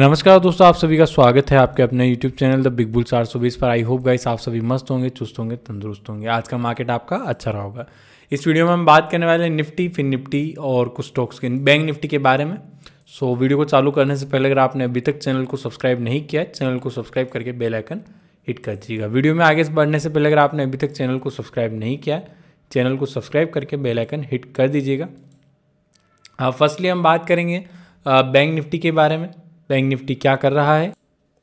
नमस्कार दोस्तों आप सभी का स्वागत है आपके अपने YouTube channel the big bull चार सौ बीस पर आई होप गाइस आप सभी मस्त होंगे चुस्त होंगे तंदुरुस्त होंगे आज का मार्केट आपका अच्छा रहा होगा इस वीडियो में हम बात करने वाले हैं निफ्टी फिन निफ्टी और कुछ स्टॉक्स के बैंक निफ्टी के बारे में सो वीडियो को चालू करने से पहले अगर आपने अभी तक चैनल को सब्सक्राइब नहीं किया है चैनल को सब्सक्राइब करके बेलाइकन हिट कर दीजिएगा वीडियो में आगे बढ़ने से पहले अगर आपने अभी तक चैनल को सब्सक्राइब नहीं किया है चैनल को सब्सक्राइब करके बेलाइकन हिट कर दीजिएगा फर्स्टली हाँ, हम बात करेंगे बैंक निफ्टी के बारे में बैंक निफ्टी क्या कर रहा है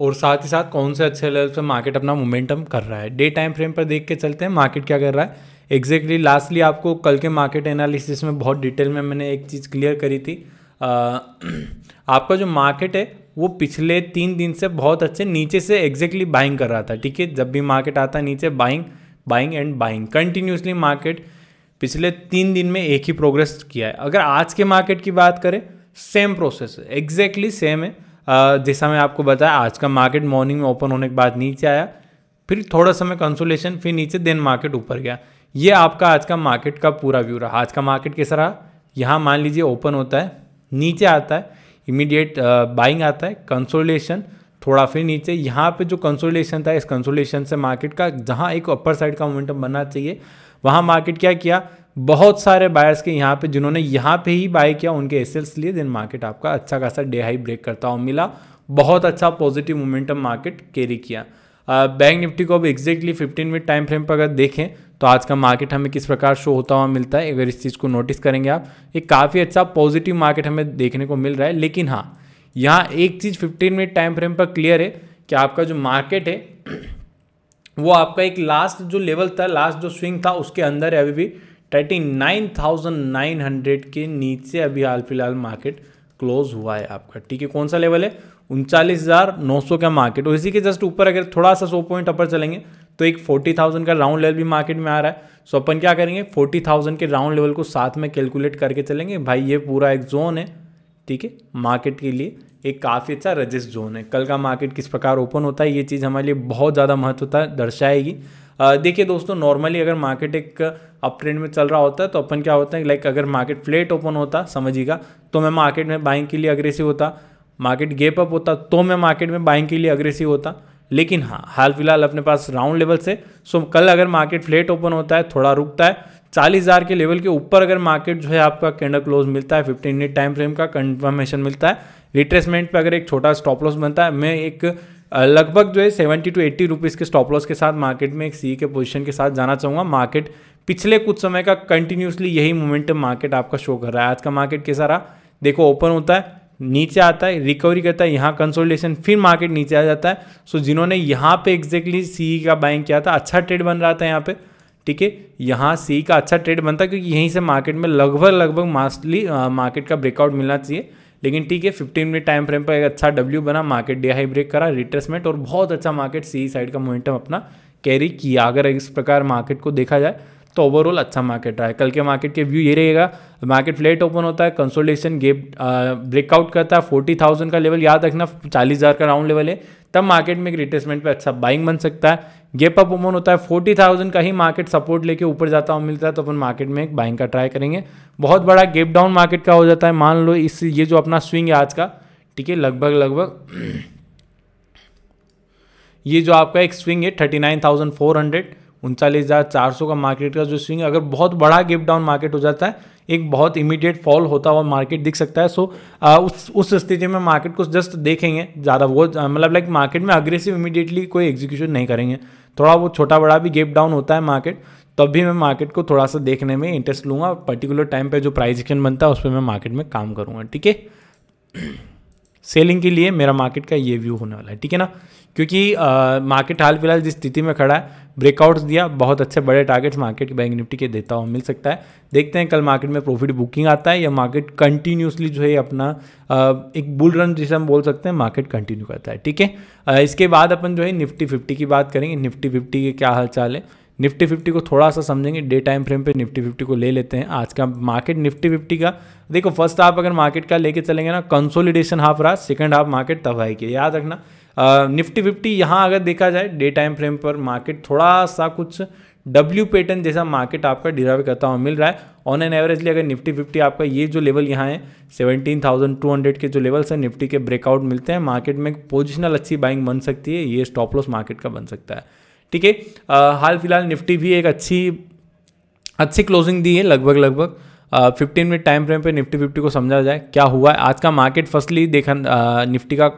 और साथ ही साथ कौन से अच्छे लेवल पर मार्केट अपना मोमेंटम कर रहा है डे टाइम फ्रेम पर देख के चलते हैं मार्केट क्या कर रहा है एग्जैक्टली लास्टली आपको कल के मार्केट एनालिसिस में बहुत डिटेल में मैंने एक चीज़ क्लियर करी थी आ, आपका जो मार्केट है वो पिछले तीन दिन से बहुत अच्छे नीचे से एग्जैक्टली बाइंग कर रहा था ठीक है जब भी मार्केट आता है नीचे buying buying and buying continuously market पिछले तीन दिन में एक ही प्रोग्रेस किया है अगर आज के मार्केट की बात करें सेम प्रोसेस एग्जैक्टली सेम है जैसा मैं आपको बताया आज का मार्केट मॉर्निंग में ओपन होने के बाद नीचे आया फिर थोड़ा समय कंसोलेशन फिर नीचे देन मार्केट ऊपर गया ये आपका आज का मार्केट का पूरा व्यू रहा आज का मार्केट कैसा रहा यहाँ मान लीजिए ओपन होता है नीचे आता है इमीडिएट बाइंग आता है कंसोलेशन थोड़ा फिर नीचे यहाँ पे जो कंसोलेशन था इस कंसोलेशन से मार्केट का जहाँ एक अपर साइड का मोमेंटम बनना चाहिए वहाँ मार्केट क्या किया बहुत सारे बायर्स के यहाँ पे जिन्होंने यहाँ पे ही बाय किया उनके एसेल्स लिए दिन मार्केट आपका अच्छा खासा डे हाई ब्रेक करता हुआ मिला बहुत अच्छा पॉजिटिव मोमेंटम मार्केट कैरी किया बैंक निफ्टी को अब एग्जैक्टली 15 मिनट टाइम फ्रेम पर अगर देखें तो आज का मार्केट हमें किस प्रकार शो होता हुआ मिलता है अगर इस चीज़ को नोटिस करेंगे आप एक काफ़ी अच्छा पॉजिटिव मार्केट हमें देखने को मिल रहा है लेकिन हाँ यहाँ एक चीज़ फिफ्टीन मिनट टाइम फ्रेम पर क्लियर है कि आपका जो मार्केट है वो आपका एक लास्ट जो लेवल था लास्ट जो स्विंग था उसके अंदर है अभी भी thirty nine thousand nine hundred के नीचे अभी हाल फिलहाल मार्केट क्लोज हुआ है आपका ठीक है कौन सा लेवल है उनचालीस हज़ार नौ सौ का मार्केट और इसी के जस्ट ऊपर अगर थोड़ा सा सौ पॉइंट अपर चलेंगे तो एक फोर्टी थाउजेंड का राउंड लेवल भी मार्केट में आ रहा है सो अपन क्या करेंगे फोर्टी थाउजेंड के राउंड लेवल को साथ में कैलकुलेट करके चलेंगे भाई ये पूरा एक जोन है ठीक है मार्केट के लिए एक काफ़ी अच्छा रजिस्ट जोन है कल का मार्केट किस प्रकार ओपन होता है ये चीज़ हमारे लिए बहुत ज़्यादा महत्वता दर्शाएगी देखिए दोस्तों नॉर्मली अगर मार्केट एक अप ट्रेंड में चल रहा होता है तो अपन क्या होता है लाइक अगर मार्केट फ्लेट ओपन होता समझिएगा तो मैं मार्केट में बाइंग के लिए अग्रेसिव होता मार्केट गेप अप होता तो मैं मार्केट में बाइंग के लिए अग्रेसिव होता लेकिन हाँ हाल फिलहाल अपने पास राउंड लेवल से सो कल अगर मार्केट फ्लेट ओपन होता है थोड़ा रुकता है चालीस हज़ार के लेवल के ऊपर अगर मार्केट जो है आपका कैंडल क्लोज मिलता है फिफ्टीन मिनट टाइम फ्रेम का कंफर्मेशन मिलता है रिट्रेसमेंट पे अगर एक छोटा स्टॉप लॉस बनता है मैं एक लगभग जो है सेवेंटी टू एट्टी रुपीज़ के स्टॉप लॉस के साथ मार्केट में एक सी e के पोजीशन के साथ जाना चाहूँगा मार्केट पिछले कुछ समय का कंटिन्यूसली यही मोमेंटम मार्केट आपका शो कर रहा है आज का मार्केट कैसा रहा देखो ओपन होता है नीचे आता है रिकवरी करता है यहाँ कंसोलिडेशन फिर मार्केट नीचे आ जाता है सो जिन्होंने यहाँ पे एग्जैक्टली सी e का बाइंग किया था अच्छा ट्रेड बन रहा था यहाँ पे ठीक है यहाँ सी e का अच्छा ट्रेड बनता है क्योंकि यहीं से मार्केट में लगभग लगभग मास्टली मार्केट का ब्रेकआउट मिलना चाहिए लेकिन ठीक है फिफ्टीन मिनट टाइम फ्रेम पर एक अच्छा डब्ल्यू बना मार्केट डे हाई ब्रेक करा रिट्रेसमेंट और बहुत अच्छा मार्केट सी साइड का मोमेंटम अपना कैरी किया अगर इस प्रकार मार्केट को देखा जाए तो ओवरऑल अच्छा मार्केट रहा है कल के मार्केट के व्यू ये रहेगा मार्केट फ्लैट ओपन होता है कंसोलिडेशन गेप ब्रेकआउट करता है फोर्टी थाउजेंड का लेवल याद रखना चालीस हज़ार का राउंड लेवल है तब मार्केट में एक रिटेसमेंट पे अच्छा बाइंग बन सकता है गेप अप ओपन होता है फोर्टी थाउजेंड का ही मार्केट सपोर्ट लेके ऊपर जाता हुआ मिलता है तो अपन मार्केट में एक बाइंग का ट्राई करेंगे बहुत बड़ा गेप डाउन मार्केट का हो जाता है मान लो इस ये जो अपना स्विंग है आज का ठीक है लगभग लगभग ये जो आपका एक स्विंग है thirty nine thousand four hundred उनचालीस हज़ार चार सौ का मार्केट का जो स्विंग अगर बहुत बड़ा गिप डाउन मार्केट हो जाता है एक बहुत इमीडिएट फॉल होता हुआ मार्केट दिख सकता है सो आ, उस उस स्थिति में मार्केट को जस्ट देखेंगे ज़्यादा वो मतलब लाइक मार्केट में अग्रेसिव इमीडिएटली कोई एग्जीक्यूशन नहीं करेंगे थोड़ा वो छोटा बड़ा भी गेप डाउन होता है मार्केट तब भी मैं मार्केट को थोड़ा सा देखने में इंटरेस्ट लूँगा पर्टिकुलर टाइम पर जो प्राइजेक्शन बनता है उस पर मैं मार्केट में काम करूँगा ठीक है सेलिंग के लिए मेरा मार्केट का ये व्यू होने वाला है ठीक है ना क्योंकि मार्केट हाल फिलहाल जिस स्थिति में खड़ा है ब्रेकआउट्स दिया बहुत अच्छे बड़े टारगेट्स मार्केट के बैंक निफ्टी के देता हुआ मिल सकता है देखते हैं कल मार्केट में प्रॉफिट बुकिंग आता है या मार्केट कंटिन्यूसली जो है अपना आ, एक बुल रन जिसे हम बोल सकते हैं मार्केट कंटिन्यू करता है ठीक है इसके बाद अपन जो है निफ्टी फिफ्टी की बात करेंगे निफ्टी फिफ्टी के क्या हाल चाल है निफ्टी फिफ्टी को थोड़ा सा समझेंगे डे टाइम फ्रेम पे निफ्टी फिफ्टी को ले लेते हैं आज का मार्केट निफ्टी फिफ्टी का देखो फर्स्ट हाफ अगर मार्केट का लेके चलेंगे ना कंसोलिडेशन हाफ रहा सेकंड हाफ मार्केट तबाही की याद रखना निफ्टी फिफ्टी यहाँ अगर देखा जाए डे टाइम फ्रेम पर मार्केट थोड़ा सा कुछ डब्ल्यू पैटर्न जैसा मार्केट आपका डिराइव करता हुआ मिल रहा है ऑन एन एवरेजली अगर निफ्टी फिफ्टी आपका ये जो लेवल यहाँ है थाउजेंड टू हंड्रेड के जो लेवल्स हैं निफ्टी के ब्रेकआउट मिलते हैं मार्केट में पोजिशनल अच्छी बाइंग बन सकती है ये स्टॉप लॉस मार्केट का बन सकता है ठीक है हाल फिलहाल निफ्टी भी एक अच्छी अच्छी क्लोजिंग दी है लगभग लगभग फिफ्टीन मिनट टाइम फ्रेम पे निफ्टी फिफ्टी को समझा जाए क्या हुआ है आज का मार्केट फर्स्टली देखा निफ्टी का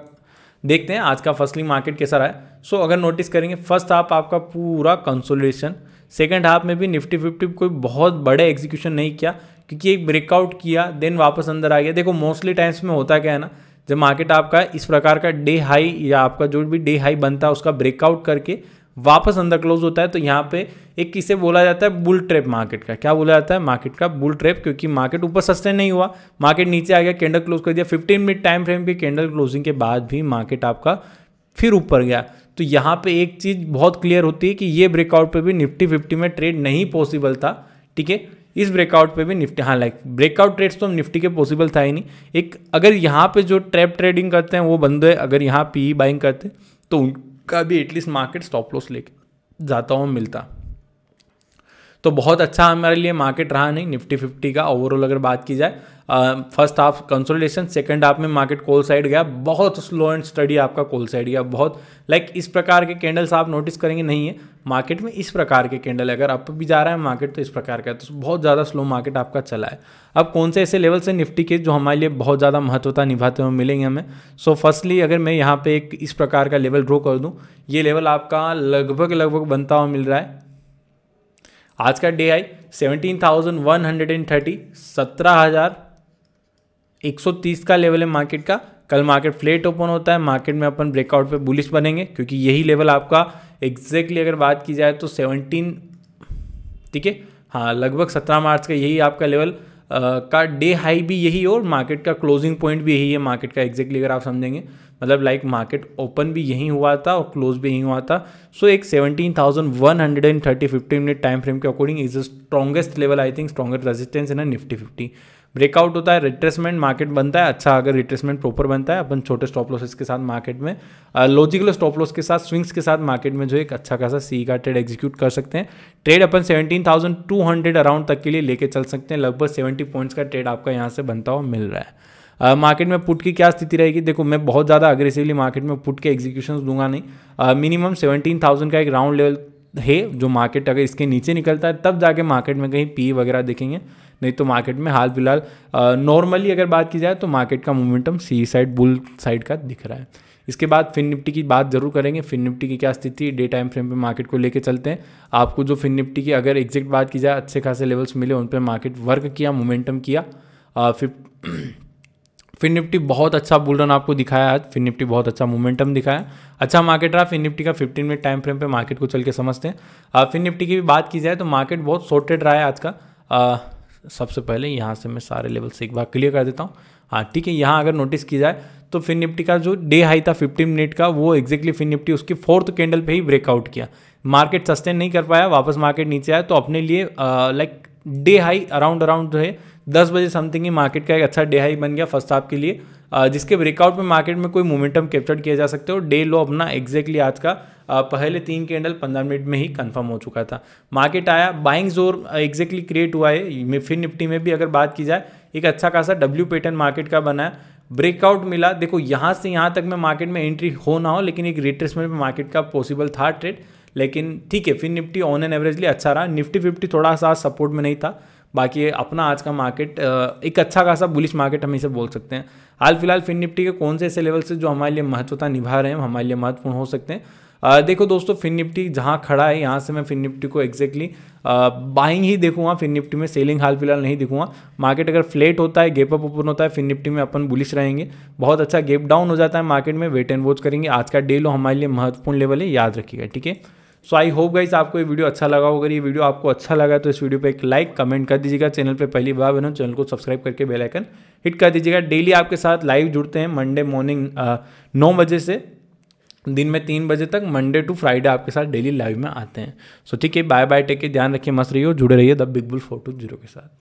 देखते हैं आज का फर्स्टली मार्केट कैसा रहा है सो अगर नोटिस करेंगे फर्स्ट हाफ आपका पूरा कंसोलिडेशन सेकेंड हाफ में भी निफ्टी फिफ्टी कोई बहुत बड़े एग्जीक्यूशन नहीं किया क्योंकि एक ब्रेकआउट किया देन वापस अंदर आ गया देखो मोस्टली टाइम्स में होता क्या है ना जब मार्केट आपका इस प्रकार का डे हाई या आपका जो भी डे हाई बनता है उसका ब्रेकआउट करके वापस अंदर क्लोज होता है तो यहाँ पे एक किसे बोला जाता है बुल ट्रैप मार्केट का क्या बोला जाता है मार्केट का बुल ट्रैप क्योंकि मार्केट ऊपर सस्टेन नहीं हुआ मार्केट नीचे आ गया कैंडल क्लोज कर दिया 15 मिनट टाइम फ्रेम के कैंडल क्लोजिंग के बाद भी मार्केट आपका फिर ऊपर गया तो यहाँ पर एक चीज़ बहुत क्लियर होती है कि ये ब्रेकआउट पर भी निफ्टी फिफ्टी में ट्रेड नहीं पॉसिबल था ठीक है इस ब्रेकआउट पे भी निफ्टी हाँ लाइक ब्रेकआउट ट्रेड्स तो निफ्टी के पॉसिबल था ही नहीं एक अगर यहाँ पे जो ट्रैप ट्रेडिंग करते हैं वो बंद है अगर यहाँ पी बाइंग e करते हैं तो का भी एटलीस्ट मार्केट स्टॉप लॉस लेके जाता हुआ मिलता तो बहुत अच्छा हमारे लिए मार्केट रहा नहीं निफ्टी फिफ्टी का ओवरऑल अगर बात की जाए first half consolidation second half में मार्केट कोल साइड गया बहुत स्लो एंड स्टडी आपका कोल साइड गया बहुत लाइक like, इस प्रकार के कैंडल्स आप नोटिस करेंगे नहीं है मार्केट में इस प्रकार के कैंडल अगर अप भी जा रहा है मार्केट तो इस प्रकार का है तो बहुत ज़्यादा स्लो मार्केट आपका चला है अब कौन से ऐसे लेवल्स हैं निफ्टी के जो हमारे लिए बहुत ज़्यादा महत्वता निभाते हुए मिलेंगे हमें सो so, फर्स्टली अगर मैं यहाँ पे एक इस प्रकार का लेवल ड्रॉ कर दूँ ये लेवल आपका लगभग लगभग बनता हुआ मिल रहा है आज का day high seventeen thousand one hundred and thirty सत्रह हज़ार एक सौ तीस का लेवल है मार्केट का कल मार्केट फ्लेट ओपन होता है मार्केट में अपन ब्रेकआउट पे बुलिश बनेंगे क्योंकि यही लेवल आपका एग्जैक्टली अगर बात की जाए तो सेवनटीन ठीक है हाँ लगभग सत्रह मार्च का यही आपका लेवल का डे हाई भी यही है और मार्केट का क्लोजिंग पॉइंट भी यही है मार्केट का एग्जैक्टली अगर आप समझेंगे मतलब लाइक मार्केट ओपन भी यहीं हुआ था और क्लोज भी यहीं हुआ था सो so, एक seventeen thousand one hundred and thirty fifty minute time frame के according is the strongest level I think strongest resistance in Nifty fifty breakout होता है रिट्रेसमेंट मार्केट बनता है अच्छा अगर रिट्रेसमेंट प्रॉपर बनता है अपन छोटे स्टॉप लॉसेस के साथ मार्केट में लॉजिकल स्टॉप लॉस के साथ स्विंग्स के साथ मार्केट में जो एक अच्छा खासा सी का ट्रेड एग्जीक्यूट कर सकते हैं ट्रेड अपन 17,200 अराउंड तक के लिए लेके चल सकते हैं लगभग सेवेंटी पॉइंट्स का ट्रेड आपका यहाँ से बनता हुआ मिल रहा है मार्केट uh, में पुट की क्या स्थिति रहेगी देखो मैं बहुत ज़्यादा अग्रेसिवली मार्केट में पुट के एग्जीक्यूशन दूंगा नहीं मिनिमम सेवेंटीन थाउजेंड का एक राउंड लेवल है जो मार्केट अगर इसके नीचे निकलता है तब जाके मार्केट में कहीं पी वगैरह देखेंगे नहीं तो मार्केट में हाल फिलहाल नॉर्मली अगर बात की जाए तो मार्केट का momentum C side bull side का दिख रहा है इसके बाद फिन निफ्टी की बात जरूर करेंगे फिन निफ्टी की क्या स्थिति डे टाइम फ्रेम पे मार्केट को लेके चलते हैं आपको जो फिन निफ्टी की अगर एग्जैक्ट बात की जाए अच्छे खासे लेवल्स मिले उन पर मार्केट वर्क किया मोमेंटम किया आ, फिर फिन निफ्टी बहुत अच्छा बुल रन आपको दिखाया आज फिन निफ्टी बहुत अच्छा मोमेंटम दिखाया अच्छा मार्केट रहा फिन निफ्टी का 15 मिनट टाइम फ्रेम पे मार्केट को चल के समझते हैं फिन निफ्टी की भी बात की जाए तो मार्केट बहुत शॉर्टेड रहा है आज का सबसे पहले यहाँ से मैं सारे लेवल से एक बार क्लियर कर देता हूँ हाँ ठीक है यहाँ अगर नोटिस की जाए तो फिन निफ्टी का जो डे हाई था 15 मिनट का वो एग्जैक्टली फिन निफ्टी उसकी फोर्थ कैंडल पे ही ब्रेकआउट किया मार्केट सस्टेन नहीं कर पाया वापस मार्केट नीचे आया तो अपने लिए like day high around around जो है दस बजे समथिंग ही मार्केट का एक अच्छा डे हाई बन गया फर्स्ट हाफ के लिए जिसके ब्रेकआउट में मार्केट में कोई मोमेंटम कैप्चर किया जा सकता है और डे लो अपना एग्जैक्टली आज का पहले तीन कैंडल पंद्रह मिनट में ही कंफर्म हो चुका था मार्केट आया बाइंग जोर एग्जैक्टली क्रिएट हुआ है फिर निफ्टी में भी अगर बात की जाए एक अच्छा खासा डब्ल्यू पैटर्न मार्केट का बना है ब्रेकआउट मिला देखो यहाँ से यहाँ तक में मार्केट में एंट्री हो ना हो लेकिन एक रिट्रेसमेंट में मार्केट का पॉसिबल था ट्रेड लेकिन ठीक है फिर निफ्टी ऑन एन एवरेजली अच्छा रहा निफ्टी फिफ्टी थोड़ा सा सपोर्ट में नहीं था बाकी अपना आज का मार्केट एक अच्छा खासा बुलिश मार्केट हम इसे बोल सकते हैं हाल फिलहाल फिन निफ्टी के कौन से ऐसे लेवल से जो हमारे लिए महत्वता निभा रहे हैं हमारे लिए महत्वपूर्ण हो सकते हैं आ, देखो दोस्तों फिन निफ्टी जहाँ खड़ा है यहाँ से मैं फिन निफ्टी को एक्जैक्टली बाइंग ही देखूंगा फिन निफ्टी में सेलिंग हाल फिलहाल नहीं देखूंगा मार्केट अगर फ्लेट होता है गेप अप ओपन होता है फिन निफ्टी में अपन बुलिश रहेंगे बहुत अच्छा गेप डाउन हो जाता है मार्केट में वेट एंड वॉच करेंगे आज का डे लो हमारे लिए महत्वपूर्ण लेवल है याद रखिएगा ठीक है सो आई होप गाइस आपको ये वीडियो अच्छा लगा होगा ये वीडियो आपको अच्छा लगा तो इस वीडियो पे एक लाइक कमेंट कर दीजिएगा चैनल पर पहली बार बनो चैनल को सब्सक्राइब करके बेलाइकन हिट कर दीजिएगा डेली आपके साथ लाइव जुड़ते हैं मंडे मॉर्निंग नौ बजे से दिन में तीन बजे तक मंडे टू फ्राइडे आपके साथ डेली लाइव में आते हैं सो ठीक है बाय बाय टेक के ध्यान रखिए मस्त रहिए जुड़े रहिए the big Bull four zero के साथ